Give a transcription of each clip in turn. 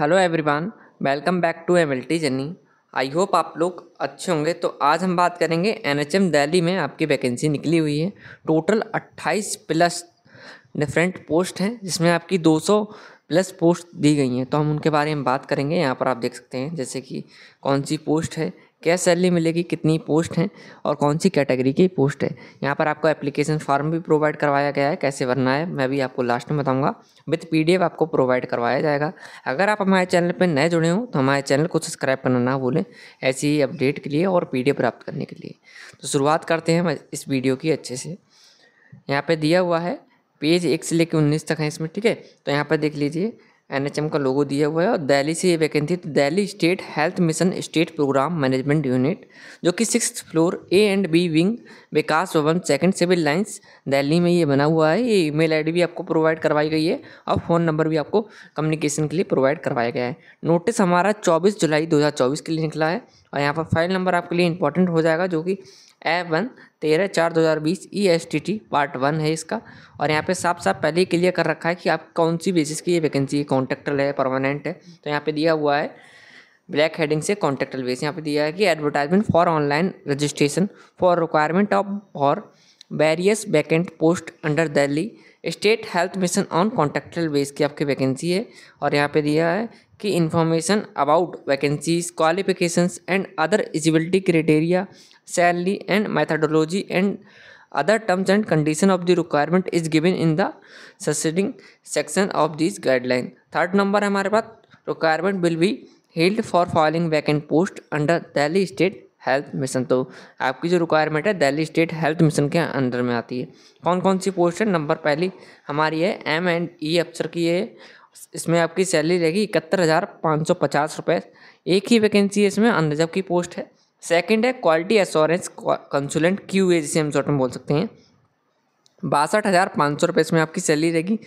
hello everyone welcome back to M journey I hope आप लोग अच्छे होंगे तो आज हम बात करेंगे एन एच एम दिल्ली में आपकी वैकेंसी निकली हुई है टोटल 28 प्लस डिफरेंट पोस्ट हैं जिसमें आपकी 200 प्लस पोस्ट दी गई हैं तो हम उनके बारे में बात करेंगे यहाँ पर आप देख सकते हैं जैसे कि कौन सी पोस्ट है क्या सैलरी मिलेगी कितनी पोस्ट हैं और कौन सी कैटेगरी की पोस्ट है यहाँ पर आपको एप्लीकेशन फॉर्म भी प्रोवाइड करवाया गया है कैसे भरना है मैं भी आपको लास्ट में बताऊँगा विथ पी आपको प्रोवाइड करवाया जाएगा अगर आप हमारे चैनल पर नए जुड़े हों तो हमारे चैनल को सब्सक्राइब करना ना भूलें ऐसी ही अपडेट के लिए और पी प्राप्त करने के लिए तो शुरुआत करते हैं इस वीडियो की अच्छे से यहाँ पर दिया हुआ है पेज एक से लेकर उन्नीस तक है इसमें ठीक है तो यहाँ पर देख लीजिए एनएचएम का लोगो दिया हुआ है और दिल्ली से ये वैकेंसी तो Delhi state health mission state programme management unit जो कि six floor A and B wing Vikas Bhavan second civil lines Delhi में ये बना हुआ है ये ईमेल आईडी भी आपको प्रोवाइड करवाई गई है और फ़ोन नंबर भी आपको कम्युनिकेशन के लिए प्रोवाइड करवाया गया है नोटिस हमारा चौबीस जुलाई दो के लिए निकला है और यहाँ पर फाइल नंबर आपके लिए इंपॉर्टेंट हो जाएगा जो कि ए वन तेरह चार दो हज़ार बीस E S T T part one है इसका और यहाँ पे साफ साफ पहले ही क्लियर कर रखा है कि आप कौन सी बेसिस की ये वैकेंसी है कॉन्ट्रेक्टल है परमानेंट है तो यहाँ पे दिया हुआ है ब्लैक हेडिंग से कॉन्ट्रेक्टल बेस यहाँ पे दिया है कि advertisement for online registration for requirement of और various vacant post under Delhi state health mission on contractual base की आपकी वैकेंसी है और यहाँ पे दिया है कि information about vacancies qualifications and other eligibility criteria salary and methodology and other terms and condition of the requirement is given in the subsiding section of this guideline third number है हमारे पास requirement will be held for falling vacant post under Delhi state health mission तो आपकी जो requirement है Delhi state health mission के under में आती है कौन कौन सी पोस्ट है नंबर पहली हमारी है एम एंड ई अफसर की है इसमें आपकी सैलरी रहेगी इकहत्तर हज़ार पाँच सौ पचास रुपये एक ही वैकेंसी है इसमें अनरिजर्व की पोस्ट है सेकंड है quality assurance consultant Q A जिसे हम शॉर्ट में बोल सकते हैं बासठ हज़ार पाँच सौ रुपये इसमें आपकी सैलरी रहेगी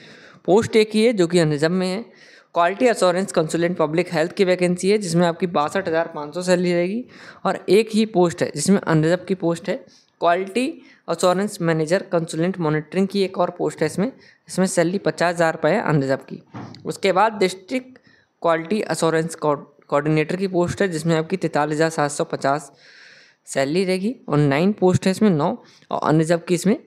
पोस्ट एक ही है जो कि अनरिजर्व में है quality assurance consultant public health की वैकेंसी है जिसमें आपकी बासठ हज़ार पाँच सौ सैलरी रहेगी और एक ही पोस्ट है जिसमें अनरिजर्व की पोस्ट है quality assurance manager consultant monitoring की एक और पोस्ट है इसमें इसमें सैलरी पचास हज़ार रुपये है अनरिजर्व की उसके बाद डिस्ट्रिक्ट क्वालिटी अश्योरेंस कोऑर्डिनेटर की पोस्ट है जिसमें आपकी तैंतालीस हज़ार सात सौ पचास सैलरी रहेगी और नाइन पोस्ट है इसमें नौ और अनरिजर्व की इसमें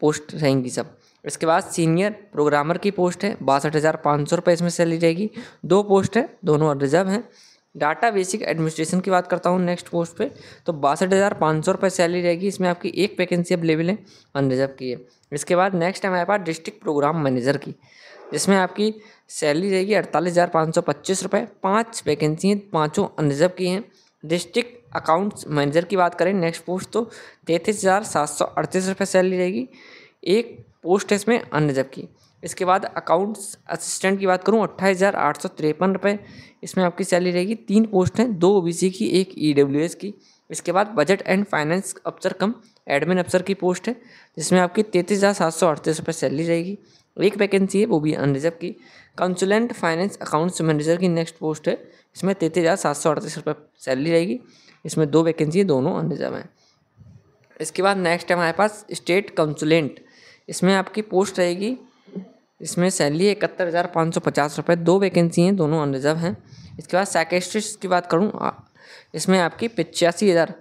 पोस्ट रहेंगी सब इसके बाद सीनियर प्रोग्रामर की पोस्ट है बासठ हज़ार पाँच सौ रुपये इसमें सैलरी रहेगी दो पोस्ट है दोनों रिजर्व हैं डाटा बेसिक एडमिनिस्ट्रेशन की बात करता हूँ नेक्स्ट पोस्ट पे तो बासठ हज़ार पाँच सौ रुपये सैलरी रहेगी इसमें आपकी एक वैकेंसी अवेलेबल है अनरिजर्व की है इसके बाद नेक्स्ट है हमारे पास डिस्ट्रिक्ट प्रोग्राम मैनेजर की जिसमें आपकी सैलरी रहेगी अड़तालीस हज़ार पाँच सौ पच्चीस रुपये पाँच वैकेंसी हैं पाँचों अनरिजर्व की हैं डिस्ट्रिक्ट अकाउंट्स मैनेजर की बात करें नेक्स्ट पोस्ट तो तैंतीस हज़ार सात सौ अड़तीस रुपये सैलरी रहेगी एक पोस्ट है इसमें अन्य की इसके बाद अकाउंट्स असिस्टेंट की बात करूँ अट्ठाईस हज़ार आठ सौ तिरपन इसमें आपकी सैलरी रहेगी तीन पोस्ट हैं दो ओ की एक ई e की इसके बाद बजट एंड फाइनेंस अफसर कम एडमिन अफसर की पोस्ट है जिसमें आपकी तैंतीस हज़ार सात सौ अड़तीस रुपये सैलरी रहेगी एक वैकेंसी है वो भी अनरिजर्व की कंसुलेंट फाइनेंस अकाउंट्स मैनेजर की नेक्स्ट पोस्ट है इसमें तैंतीस हज़ार सात सौ अड़तीस रुपये सैलरी रहेगी इसमें दो वैकेंसी है दोनों अनरिजर्व हैं इसके बाद नेक्स्ट है हमारे पास स्टेट कंसुलेंट इसमें आपकी पोस्ट रहेगी इसमें सैलरी इकहत्तर हज़ार पाँच सौ पचास रुपये दो वैकेंसी हैं दोनों अनरिजर्व हैं इसके बाद साइकेस्ट्रिस्ट की बात करूँ इसमें आपकी पचासी हज़ार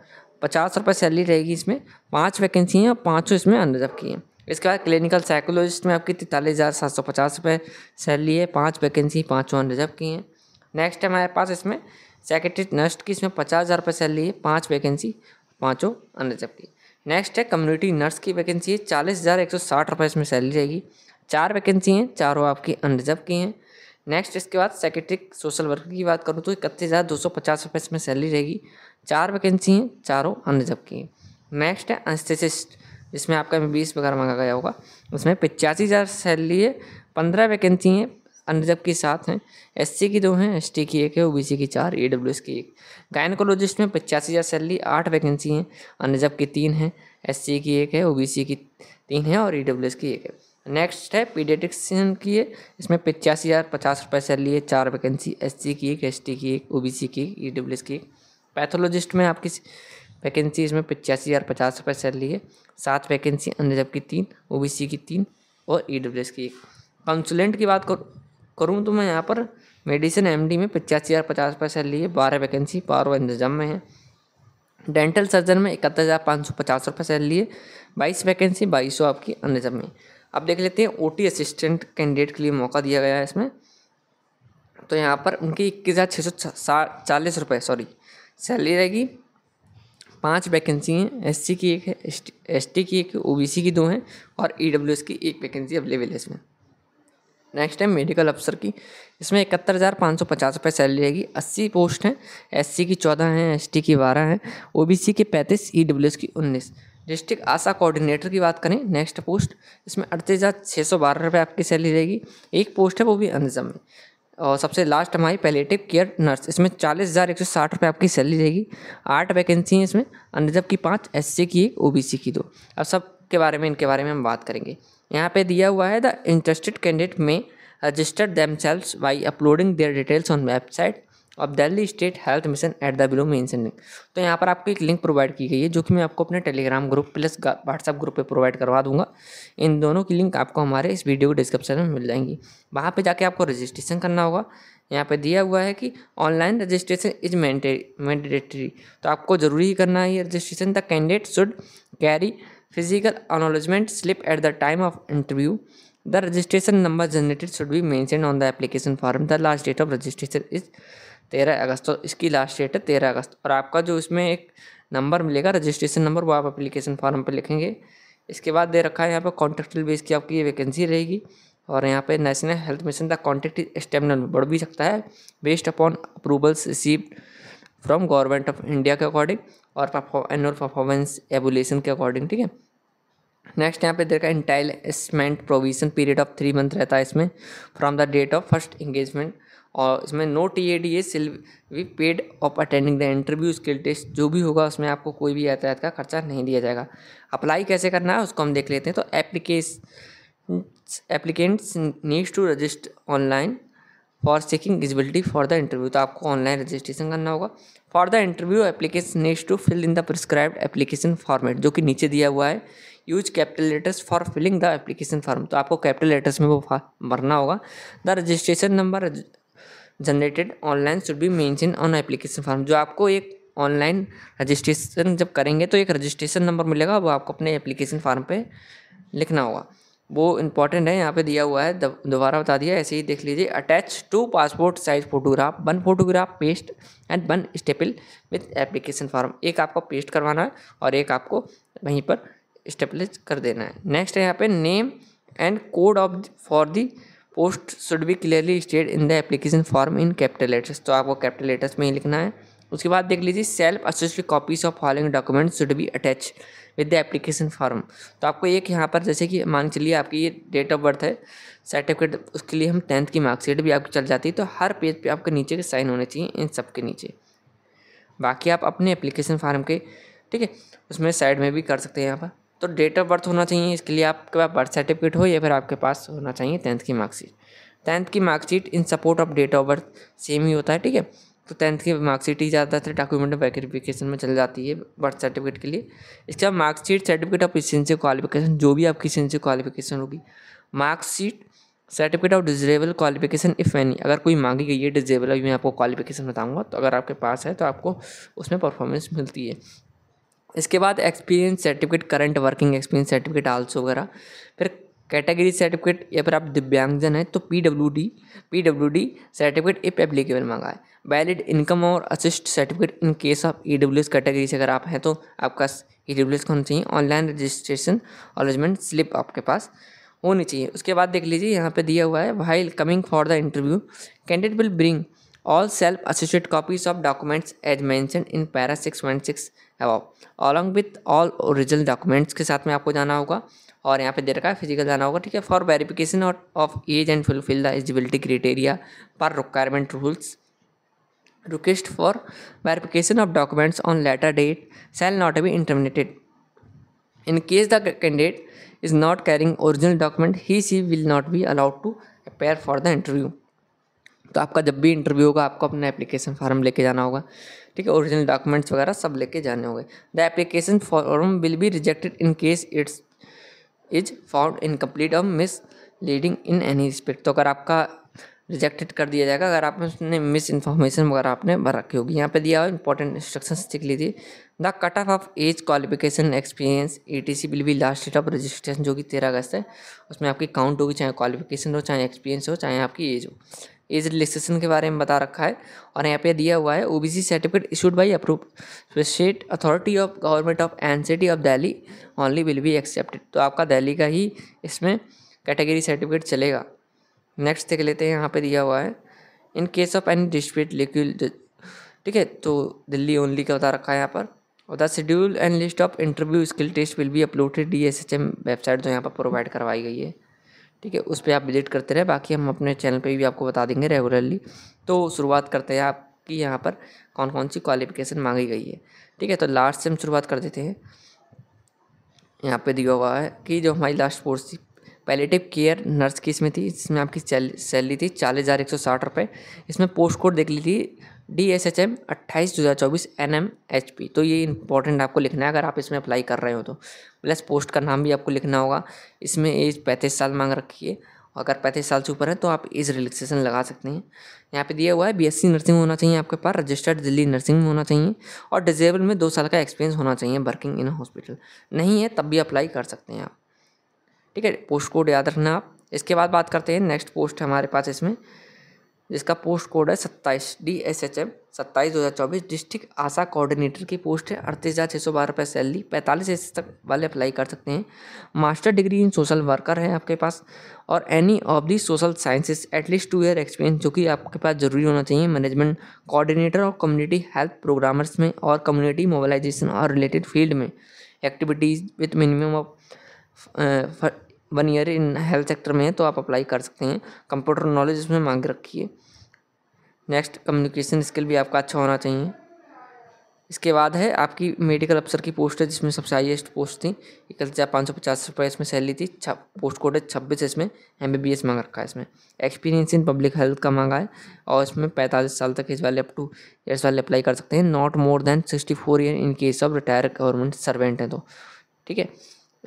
पचास रुपये सैलरी रहेगी इसमें पाँच वैकेंसी हैं और पाँचों इसमें अनरिजर्व की हैं इसके बाद क्लिनिकल साइकोलॉजिस्ट में आपकी तैंतालीस हज़ार सात सौ पचास रुपये सैलरी है पाँच वैकेंसी पाँचों अनरिजर्व की हैं नेक्स्ट है हमारे पास इसमें सेक्रेटरी नर्स की इसमें पचास हज़ार रुपये सैलरी है पाँच वैकेंसी पाँचों अनरिजर्व की नेक्स्ट है कम्युनिटी नर्स की वैकेंसी है चालीस हज़ार एक सौ साठ रुपये इसमें सैलरी जाएगी चार वैकेंसी हैं चारों आपकी अनरिजर्व की हैं नेक्स्ट इसके बाद सेक्रेटरी सोशल वर्क की बात करूँ तो इकतीस हज़ार दो सौ पचास रुपये इसमें सैलरी रहेगी चार वैकेंसी हैं चारों अनरिजर्व की हैं नेक्स्ट है अनस्थेसिस्ट जिसमें आपका बीस वगैरह मांगा गया होगा उसमें पचासी हज़ार सैलरी है पंद्रह वैकेंसी हैं अनजब की सात हैं एस सी की दो हैं एस टी की एक है ओ बी सी की चार ई की एक गायनकोलॉजिस्ट में पचासी हज़ार सैलरी आठ वैकेंसी हैं अनजब की तीन हैं एस सी की एक है ओ बी सी की तीन है और ई डब्ल्यू एस की एक है नेक्स्ट है पीडियटिक्सन की है इसमें पचासी हज़ार पचास रुपये सैलरी है चार वैकेंसी एस सी की एक एस टी की एक ओ बी सी की एक ई की एक पैथोलॉजिस्ट में आपकी वैकेंसी इसमें पचासी हज़ार पचास रुपये सैलरी है सात वैकेंसी जब की तीन ओ बी सी की तीन और ई डब्ल्यू एस की एक कंसुलेंट की बात करो करूँ तो मैं यहाँ पर मेडिसिन एमडी में पचासी हज़ार पचास पैसे लिए बारह वैकेंसी बारह इंतजाम में है डेंटल सर्जन में इकहत्तर हज़ार पाँच सौ पचास रुपये सैलरी लिए बाईस वैकेंसी बाईस सौ आपकी अंडरजम में अब देख लेते हैं ओटी असिस्टेंट कैंडिडेट के लिए मौका दिया गया है इसमें तो यहाँ पर उनकी इक्कीस हज़ार छः सौ चालीस रुपये सॉरी सैलरी रहेगी पांच वैकेंसी हैं एससी की एक है एस की एक ओ ओबीसी की दो हैं और ई e की एक वैकेंसी अवेलेबल है इसमें नेक्स्ट है मेडिकल अफसर की इसमें इकहत्तर हज़ार पाँच सौ पचास रुपये सैलरी रहेगी अस्सी पोस्ट हैं सी की चौदह हैं टी की बारह हैं सी की पैंतीस एस e की उन्नीस डिस्ट्रिक्ट आशा कोऑर्डिनेटर की बात करें नेक्स्ट पोस्ट इसमें अड़तीस हज़ार छः सौ बारह रुपये आपकी सैलरी रहेगी एक पोस्ट है वो भी अंज़म में और सबसे लास्ट हमारी पैलेटिव केयर नर्स इसमें चालीस हज़ार एक सौ साठ रुपये आपकी सैलरी रहेगी आठ वैकेंसी हैं इसमें अनजब की पाँच एस की एक ओ की दो अब सब के बारे में इनके बारे में हम बात करेंगे यहाँ पे दिया हुआ है the interested candidate may register themselves by uploading their details on website of Delhi state health mission at the below main link तो यहाँ पर आपको एक लिंक प्रोवाइड की गई है जो कि मैं आपको अपने Telegram group plus WhatsApp group पे प्रोवाइड करवा दूंगा इन दोनों की लिंक आपको हमारे इस वीडियो के डिस्क्रिप्शन में मिल जाएंगी वहाँ पे जाके आपको रजिस्ट्रेशन करना होगा यहाँ पे दिया हुआ है कि ऑनलाइन रजिस्ट्रेशन इज मैंडेटरी तो आपको ज़रूरी ही करना है ये registration the candidate should carry physical acknowledgement slip at the time of interview the registration number generated should be mention on the application form the last date of registration is तेरह अगस्त तो इसकी लास्ट डेट है तेरह अगस्त और आपका जो इसमें एक नंबर मिलेगा रजिस्ट्रेशन नंबर वो आप एप्लीकेशन फॉर्म पर लिखेंगे इसके बाद दे रखा है यहाँ पर कॉन्ट्रेक्टल बेस की आपकी ये वैकेंसी रहेगी और यहाँ पे नेशनल हेल्थ मिशन का कॉन्ट्रैक्ट स्टेमिनल बढ़ भी सकता है based upon approvals received from government of India के अकॉर्डिंग और एनुअल परफॉर्मेंस एवोल्यूशन के अकॉर्डिंग ठीक है नेक्स्ट यहाँ पे देखा entitlement provision period of three month रहता है इसमें from the date of first engagement और इसमें no T A D A shall be paid of attending the interview skill test जो भी होगा उसमें आपको कोई भी यातायात का खर्चा नहीं दिया जाएगा अप्लाई कैसे करना है उसको हम देख लेते हैं तो application applicants needs to register online for checking eligibility for the interview तो आपको ऑनलाइन रजिस्ट्रेशन करना होगा for the interview application needs to fill in the prescribed application format जो कि नीचे दिया हुआ है use capital letters for filling the application form तो आपको कैपिटल लेटर्स में वो भरना होगा the registration number generated online should be mention on application form जो आपको एक ऑनलाइन रजिस्ट्रेशन जब करेंगे तो एक रजिस्ट्रेशन नंबर मिलेगा वो आपको अपने एप्लीकेशन फॉर्म पे लिखना होगा वो इम्पॉर्टेंट है यहाँ पे दिया हुआ है दोबारा बता दिया ऐसे ही देख लीजिए attach two passport size photograph one photograph paste and one staple with application form एक आपको पेस्ट करवाना है और एक आपको वहीं पर स्टेपलिज कर देना है नेक्स्ट है यहाँ पे name and code of for the post should be clearly state in the application form in capital letters तो आपको कैपिटल लेटर्स में ही लिखना है उसके बाद देख लीजिए self assist copies of following documents should be attach with the application form तो आपको एक यहाँ पर जैसे कि मान चलिए आपकी ये डेट ऑफ बर्थ है सर्टिफिकेट उसके लिए हम टेंथ की मार्कशीट भी आपकी चल जाती है तो हर पेज पे आपके नीचे के साइन होने चाहिए इन सब के नीचे बाकी आप अपने एप्लीकेशन फार्म के ठीक है उसमें साइड में भी कर सकते हैं यहाँ पर तो डेट ऑफ बर्थ होना चाहिए इसके लिए आपके पास बर्थ सर्टिफिकेट हो या फिर आपके पास होना चाहिए टेंथ की मार्कशीट टेंथ की marksheet in support of date of birth same ही होता है ठीक है तो टेंथ की मार्कशीट ही ज़्यादातर डॉक्यूमेंट ऑफ में चल जाती है बर्थ सर्टिफिकेट के लिए इसके बाद marksheet certificate of essential qualification जो भी आपकी एसेंशियल क्वालिफिकेशन होगी marksheet certificate of disable qualification if any अगर कोई मांगी गई है डिजेबल अभी मैं आपको क्वालिफिकेशन बताऊंगा तो अगर आपके पास है तो आपको उसमें परफॉर्मेंस मिलती है इसके बाद experience certificate current working experience certificate also वगैरह फिर कैटेगरी सर्टिफिकेट या फिर आप दिव्यांगजन हैं तो P W D P W D certificate if applicable मांगा है वैलिड इनकम और assist certificate in case of E W S category से अगर आप हैं तो आपका ई डब्ल्यू एस होना चाहिए ऑनलाइन रजिस्ट्रेशन अलॉजमेंट स्लिप आपके पास होनी चाहिए उसके बाद देख लीजिए यहाँ पे दिया हुआ है while coming for the interview candidate will bring all self assisted copies of documents as mention in para six point six above along with all original documents के साथ में आपको जाना होगा और यहाँ पे दे रखा है फिजिकल जाना होगा ठीक है for verification of age and fulfil the eligibility criteria per requirement rules request for verification of documents on later date shall not be entertained in case the candidate is not carrying original document he she will not be allowed to appear for the interview तो आपका जब भी interview होगा आपको अपना application form लेके जाना होगा ठीक है ओरिजिनल डॉक्यूमेंट्स वगैरह सब लेके जाने होंगे the application form will be rejected in case it's is found incomplete और misleading in any respect तो अगर आपका रिजेक्टेड कर दिया जाएगा अगर आपने उसने मिस इन्फॉर्मेशन वगैरह आपने भर रखी होगी यहाँ पे दिया हुआ इंपॉर्टेंट इंस्ट्रक्शन सीख लीजिए the cut off of age qualification experience E T C will be last date of registration जो कि तेरह अगस्त है उसमें आपकी काउंट होगी चाहे क्वालिफिकेशन हो चाहे एक्सपीरियंस हो चाहे आपकी एज हो एज रिलैक्सेशन के बारे में बता रखा है और यहाँ पे दिया हुआ है OBC certificate issued by approve state authority of government of N CT of Delhi only will be accepted तो आपका दिल्ली का ही इसमें कैटेगरी सर्टिफिकेट चलेगा नेक्स्ट देख लेते हैं यहाँ पे दिया हुआ है in case of any dispute liquid ठीक है तो दिल्ली ओनली का बता रखा है यहाँ पर और the schedule and list of interview skill test will be uploaded D S H M website जो यहाँ पर प्रोवाइड करवाई गई है ठीक है उस पर आप विजिट करते रहे बाकी हम अपने चैनल पर भी आपको बता देंगे रेगुलरली तो शुरुआत करते हैं आपकी यहाँ पर कौन कौन सी क्वालिफिकेशन मांगी गई है ठीक है तो लास्ट से हम शुरुआत कर देते हैं यहाँ पे दिया हुआ है कि जो हमारी लास्ट पोस्ट थी पैलेटिव केयर नर्स की इसमें थी इसमें आपकी सैलरी थी चालीस हज़ार एक सौ साठ रुपये इसमें पोस्ट कोड देख ली थी डी एस एच एम अट्ठाईस दो हज़ार चौबीस एन एम एच पी तो ये इंपॉर्टेंट आपको लिखना है अगर आप इसमें अप्लाई कर रहे हो तो प्लस पोस्ट का नाम भी आपको लिखना होगा इसमें एज पैंतीस साल मांग रखी है अगर पैंतीस साल से ऊपर है तो आप एज रिलैक्सेशन लगा सकते हैं यहाँ पे दिया हुआ है बी एस सी नर्सिंग होना चाहिए आपके पास रजिस्टर्ड दिल्ली नर्सिंग होना चाहिए और डिजेबल में दो साल का एक्सपीरियंस होना चाहिए वर्किंग इन हॉस्पिटल नहीं है तब भी अप्लाई कर सकते हैं आप ठीक है पोस्ट कोड याद रखना आप इसके बाद बात करते हैं नेक्स्ट पोस्ट है हमारे पास इसमें जिसका पोस्ट कोड है सत्ताईस डी एस एच एम सत्ताईस दो हज़ार चौबीस डिस्ट्रिक्ट आशा कोऑर्डिनेटर की पोस्ट है अड़तीस हज़ार छः सौ बारह रुपये सैलरी पैंतालीस एस तक वाले अप्लाई कर सकते हैं master degree in social worker है आपके पास और any of the social sciences at least two year experience जो कि आपके पास ज़रूरी होना चाहिए मैनेजमेंट कोऑर्डिनेटर और कम्युनिटी हेल्थ प्रोग्रामर्स में और कम्युनिटी मोबालाइजेशन और रिलेटेड फील्ड में activities with minimum of one year in health sector में है तो आप अप्लाई कर सकते हैं कंप्यूटर नॉलेज इसमें मांग रखिए नेक्स्ट कम्युनिकेशन स्किल भी आपका अच्छा होना चाहिए इसके बाद है आपकी मेडिकल अफसर की पोस्ट है जिसमें सबसे हाईएस्ट पोस्ट थी एक हज़ार पाँच सौ पचास रुपये इसमें सैलरी थी पोस्ट कोड है छब्बीस इसमें एम बी बी एस मांग रखा है इसमें एक्सपीरियंस इन पब्लिक हेल्थ का मांगा है और इसमें पैंतालीस साल तक इस वाले अप टू ईयर्स वाले अप्लाई कर सकते हैं not more than sixty four year in case of retire government servant हैं तो ठीक है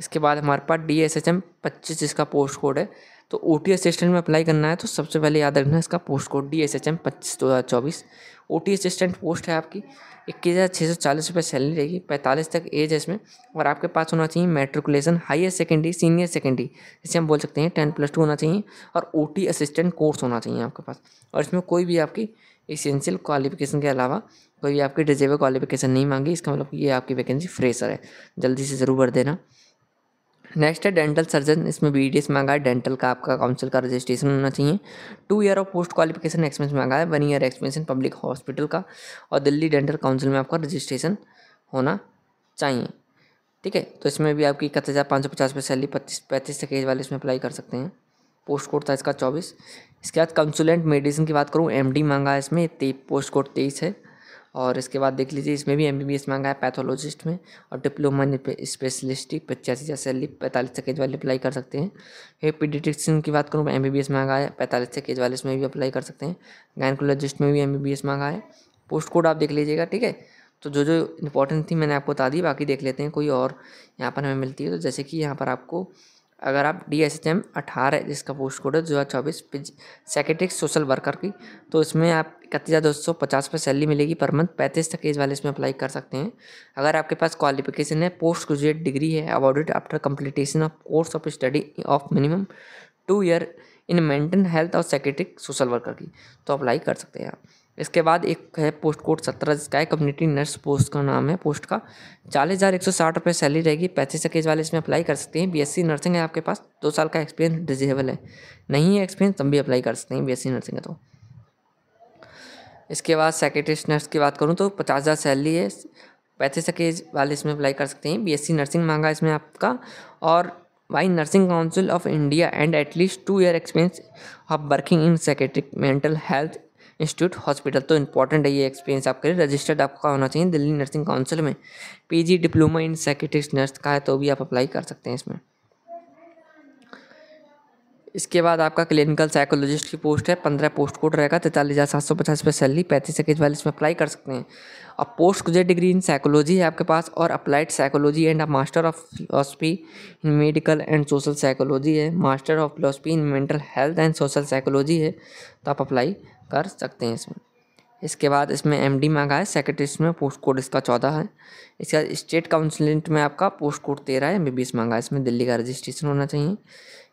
इसके बाद हमारे पास डी एस एच एम पच्चीस इसका पोस्ट कोड है तो ओ टी असिस्टेंट में अप्लाई करना है तो सबसे पहले याद रखना इसका post code D S H M पच्चीस दो हज़ार चौबीस ओ टी असिस्टेंट पोस्ट है आपकी इक्कीस हज़ार छः सौ चालीस रुपये सैलरी रहेगी पैंतालीस तक एज है इसमें और आपके पास होना चाहिए matriculation higher secondary senior secondary जिसे हम बोल सकते हैं टेन प्लस टू होना चाहिए और ओ टी असिस्टेंट कोर्स होना चाहिए आपके पास और इसमें कोई भी आपकी इसेंशियल क्वालिफिकेशन के अलावा कोई भी आपकी डिजेबल क्वालिफिकेशन नहीं मांगी इसका मतलब ये आपकी वैकेंसी फ्रेशर है जल्दी से ज़रूर भर देना नेक्स्ट है डेंटल सर्जन इसमें बी डी एस मांगा है डेंटल का आपका काउंसिल का रजिस्ट्रेशन होना चाहिए two year of post qualification experience मांगा है one year experience in public hospital का और दिल्ली डेंटल काउंसिल में आपका रजिस्ट्रेशन होना चाहिए ठीक है तो इसमें भी आपकी इकतीस हज़ार पाँच सौ पचास रुपये सैलरी पच्चीस पैंतीस तक एज वाले इसमें अप्लाई कर सकते हैं पोस्ट कोड था इसका चौबीस इसके बाद कंसुलेंट मेडिसिन की बात करूँ एम डी मांगा है इसमें पोस्ट कोड तेईस है और इसके बाद देख लीजिए इसमें भी एम बी मांगा है पैथोलॉजिस्ट में और डिप्लोमा स्पेशलिस्ट पचासी हज़ार सैलरी पैंतालीस से केज वाले अप्लाई कर सकते हैं फिर पीडिटिक्सन की बात करूँ एम बी बी एस मांगा है पैंतालीस से केज वाले इसमें भी अप्लाई कर सकते हैं गायनकोलॉजिस्ट में भी एम बी बी एस मांगा है पोस्ट कोड आप देख लीजिएगा ठीक है तो जो जो इंपॉर्टेंट थी मैंने आपको बता दी बाकी देख लेते हैं कोई और यहाँ पर हमें मिलती है तो जैसे कि यहाँ पर आपको अगर आप डी एस एच एम अठारह जिसका पोस्ट कोड है दो हज़ार चौबीस सेक्रेटरी सोशल वर्कर की तो इसमें आप इकतीस हज़ार दो सौ पचास रुपये सैलरी मिलेगी पर मंथ पैंतीस तक एज वाले इसमें अप्लाई कर सकते हैं अगर आपके पास क्वालिफिकेशन है पोस्ट ग्रेजुएट डिग्री है awarded after completion of course of study of minimum two year in mental health और सेक्रेटरी सोशल वर्कर की तो अप्लाई कर सकते हैं आप इसके बाद एक है पोस्ट कोड सत्रह जिसका है कम्युनिटी नर्स पोस्ट का नाम है पोस्ट का चालीस हज़ार एक सौ साठ रुपये सैलरी रहेगी पैंतीस एज वाले इसमें अप्लाई कर सकते हैं बीएससी नर्सिंग है आपके पास दो साल का एक्सपीरियंस डिजेबल है नहीं है एक्सपीरियंस तब भी अप्लाई कर सकते हैं बीएससी नर्सिंग है तो इसके बाद सेक्रेटरी नर्स की बात करूँ तो पचास हज़ार सैलरी है पैंतीस एज वाले इसमें अप्लाई कर सकते हैं बीएससी नर्सिंग मांगा इसमें आपका और by nursing council of India and at least two year experience of working in secretary mental health institute hospital तो इंपॉर्टेंट है ये एक्सपीरियंस आपके लिए रजिस्टर्ड आपका होना चाहिए दिल्ली नर्सिंग काउंसिल में PG diploma in secretary nurse का है तो भी आप अप्लाई कर सकते हैं इसमें इसके बाद आपका क्लिनिकल साइकोलॉजिस्ट की पोस्ट है पंद्रह पोस्ट कोड रहेगा तैंतालीस हज़ार सात सौ पचास रुपये सैलरी पैंतीस इक्कीस वाले इसमें अप्लाई कर सकते हैं अब post graduate degree in psychology है आपके पास और applied psychology and master of philosophy in medical and social psychology है master of philosophy in mental health and social psychology है तो आप अप्लाई कर सकते हैं इसमें इसके बाद इसमें एम डी मांगा है सेक्रेटरी में पोस्ट कोड इसका चौदह है इसके बाद स्टेट काउंसिलेंट में आपका पोस्ट कोड तेरह है एम बी बी एस मांगा है इसमें दिल्ली का रजिस्ट्रेशन होना चाहिए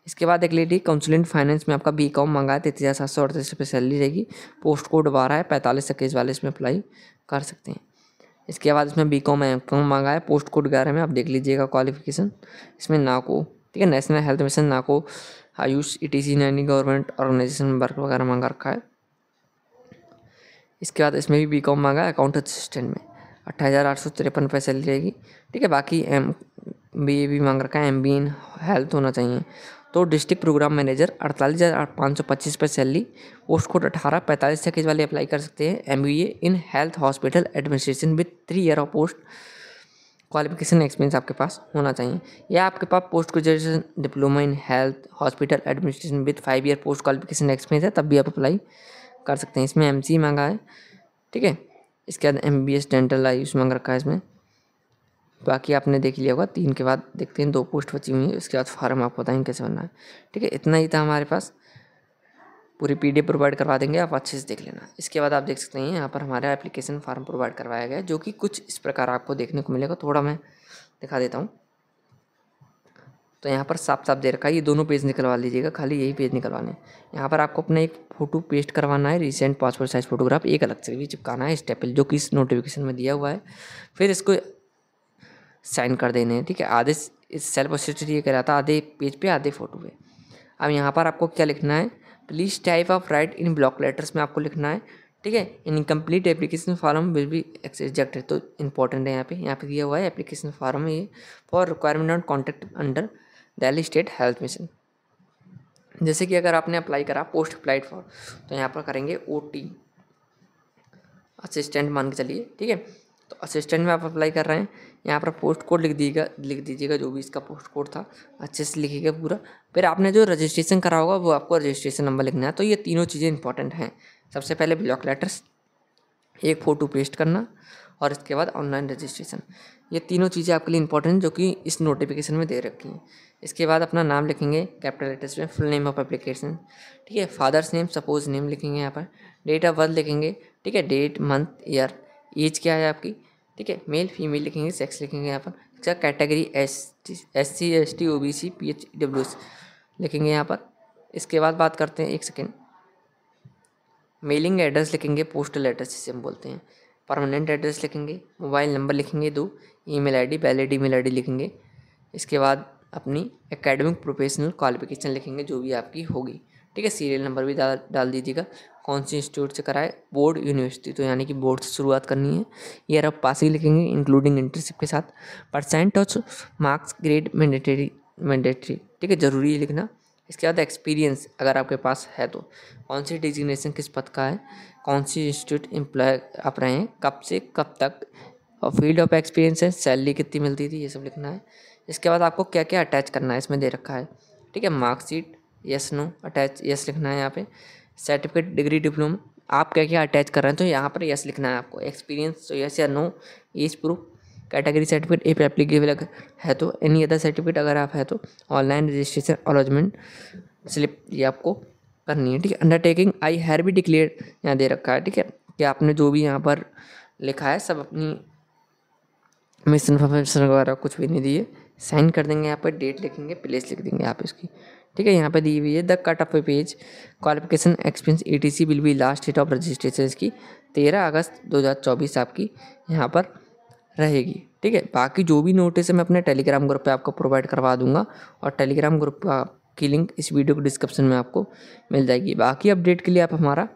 इसके बाद एक लेडी काउंसिलेंट फाइनेंस में आपका बी कॉम मांगा है तैतीस हज़ार सात सौ अड़तीस रुपये सैलरी रहेगी पोस्ट कोड बारह है पैंतालीस इक्कीस वाले इसमें अप्लाई कर सकते हैं इसके बाद इसमें बी कॉम एम कॉम मांगा है पोस्ट कोड ग्यारह में आप देख लीजिएगा क्वालिफिकेशन इसमें नाको ठीक है national health mission NACO AYUSH E T C नैनी गवर्नमेंट ऑर्गेनाइजेशन वर्क वगैरह मांगा रखा है इसके बाद इसमें भी बी कॉम मांगा अकाउंट असिस्टेंट में अट्ठाईस हज़ार आठ सौ तिरपन रुपये सैलरी रहेगी ठीक है बाकी एम बी ए भी मांग रखा है एम बी इन हेल्थ होना चाहिए तो डिस्ट्रिक्ट प्रोग्राम मैनेजर अड़तालीस हज़ार पाँच सौ पच्चीस पर सैलरी पोस्ट कोड अठारह पैंतालीस पैकेज वाले अप्लाई कर सकते हैं M B A in health hospital administration with three year of post qualification experience आपके पास होना चाहिए या आपके पास post graduation diploma in health hospital administration with five year post qualification experience है तब भी आप अप्लाई कर सकते हैं इसमें एम सी e मांगा है ठीक है इसके बाद M B S dental AYUSH मांग रखा है इसमें बाकी आपने देख लिया होगा तीन के बाद देखते हैं दो पोस्ट बची हुई है उसके बाद फार्म आपको बताएंगे कैसे बनना है ठीक है इतना ही था हमारे पास पूरी एफ प्रोवाइड करवा देंगे आप अच्छे से देख लेना इसके बाद आप देख सकते हैं यहाँ पर हमारा एप्लीकेशन फार्म प्रोवाइड करवाया गया जो कि कुछ इस प्रकार आपको देखने को मिलेगा थोड़ा मैं दिखा देता हूँ तो यहाँ पर साफ साफ दे रखा है ये दोनों पेज निकलवा लीजिएगा खाली यही पेज निकलवाने यहाँ पर आपको अपना एक फ़ोटो पेस्ट करवाना है रिसेंट पासपोर्ट साइज़ फोटोग्राफ एक अलग से भी चिपकाना है स्टेपल जो कि इस नोटिफिकेशन में दिया हुआ है फिर इसको साइन कर देने हैं ठीक है आधे इस सेल्फ असिस्टेड ये कह था आधे पेज पे आधे फोटो पे अब यहाँ पर आपको क्या लिखना है please type of write in block letters में आपको लिखना है ठीक है incomplete application form will be rejected तो इंपॉर्टेंट है यहाँ पे यहाँ पे दिया हुआ है एप्लीकेशन फॉर्म ये for requirement on contact under Delhi state health mission जैसे कि अगर आपने अप्लाई करा पोस्ट अप्लाइड फॉर तो यहाँ पर करेंगे ओ टी असिस्टेंट मान के चलिए ठीक है तो असिस्टेंट में आप अप्लाई कर रहे हैं यहाँ पर पोस्ट कोड लिख दीजिएगा लिख दीजिएगा जो भी इसका पोस्ट कोड था अच्छे से लिखिएगा पूरा फिर आपने जो रजिस्ट्रेशन करा होगा वो आपको रजिस्ट्रेशन नंबर लिखना है तो ये तीनों चीज़ें इंपॉर्टेंट हैं सबसे पहले ब्लॉक लेटर्स एक फ़ोटो पेस्ट करना और इसके बाद ऑनलाइन रजिस्ट्रेशन ये तीनों चीज़ें आपके लिए इंपॉर्टेंट जो कि इस नोटिफिकेशन में दे रखी हैं इसके बाद अपना नाम लिखेंगे कैपिटल लेटर्स में फुल नेम ऑफ एप्लीकेशन ठीक है फादर्स नेम सपोज नेम लिखेंगे यहाँ पर डेट ऑफ बर्थ लिखेंगे ठीक है डेट मंथ ईयर एज क्या है आपकी ठीक है मेल फीमेल लिखेंगे सेक्स लिखेंगे यहाँ पर अच्छा category S S C S T O B C P H W लिखेंगे यहाँ पर इसके बाद बात करते हैं एक सेकेंड मेलिंग एड्रेस लिखेंगे पोस्टल एड्रेस जिसे हम बोलते हैं परमानेंट एड्रेस लिखेंगे मोबाइल नंबर लिखेंगे दो email ID valid email ID लिखेंगे इसके बाद अपनी एकेडमिक प्रोफेशनल क्वालिफिकेशन लिखेंगे जो भी आपकी होगी ठीक है सीरियल नंबर भी डाल डाल दीजिएगा कौन से इंस्टीट्यूट से कराए बोर्ड यूनिवर्सिटी तो यानी कि बोर्ड से शुरुआत करनी है ईयर ऑफ पासिंग लिखेंगे इंक्लूडिंग इंटर्नशिप के साथ percent of marks grade mandatory mandatory ठीक है ज़रूरी लिखना इसके बाद एक्सपीरियंस अगर आपके पास है तो कौन सी डिजिग्नेशन किस पद का है कौन सी इंस्टीट्यूट एम्प्लॉय आप रहे हैं कब से कब तक और फील्ड ऑफ एक्सपीरियंस है सैलरी कितनी मिलती थी ये सब लिखना है इसके बाद आपको क्या क्या अटैच करना है इसमें दे रखा है ठीक है marksheet yes no attach yes लिखना है यहाँ पे सर्टिफिकेट डिग्री डिप्लोमा आप क्या क्या अटैच कर रहे हैं तो यहाँ पर यस लिखना है आपको एक्सपीरियंस तो यस या no age proof category certificate if applicable अगर है तो एनी अदर सर्टिफिकेट अगर आप है तो ऑनलाइन रजिस्ट्रेशन अलॉजमेंट स्लिप ये आपको करनी है ठीक है अंडरटेकिंग आई हैर भी डिक्लेयर यहाँ दे रखा है ठीक है कि आपने जो भी यहाँ पर लिखा है सब अपनी मिस इन्फॉर्मेशन वगैरह कुछ भी नहीं दिए साइन कर देंगे यहाँ पर डेट लिखेंगे प्लेस लिख देंगे आप इसकी ठीक है यहाँ पर दी हुई है the cut off page qualification experience E T C will be last date of registration की तेरह अगस्त दो हज़ार चौबीस आपकी यहाँ पर रहेगी ठीक है बाकी जो भी नोटिस है मैं अपने टेलीग्राम ग्रुप पे आपको प्रोवाइड करवा दूंगा और टेलीग्राम ग्रुप का की लिंक इस वीडियो के डिस्क्रिप्शन में आपको मिल जाएगी बाकी अपडेट के लिए आप हमारा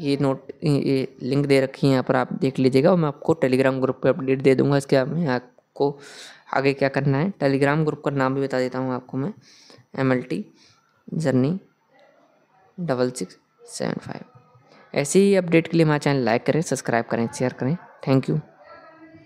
ये नोट ये लिंक दे रखी है यहाँ पर आप देख लीजिएगा और मैं आपको टेलीग्राम ग्रुप पर अपडेट दे दूँगा इसके बाद मैं आपको आगे क्या करना है टेलीग्राम ग्रुप का नाम भी बता देता हूँ आपको मैं M L T journey double six seven five ऐसे ही अपडेट के लिए हमारा चैनल लाइक करें सब्सक्राइब करें शेयर करें थैंक यू